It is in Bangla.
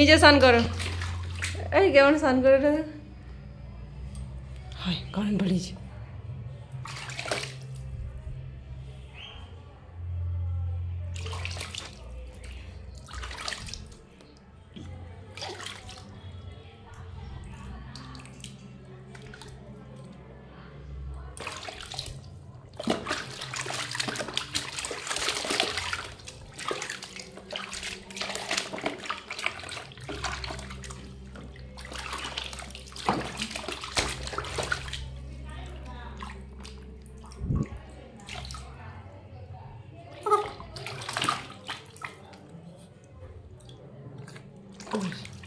নিজে স্নান করো এই কেমন স্নান করে হয় কারেন্ট পালিয়েছে Uy.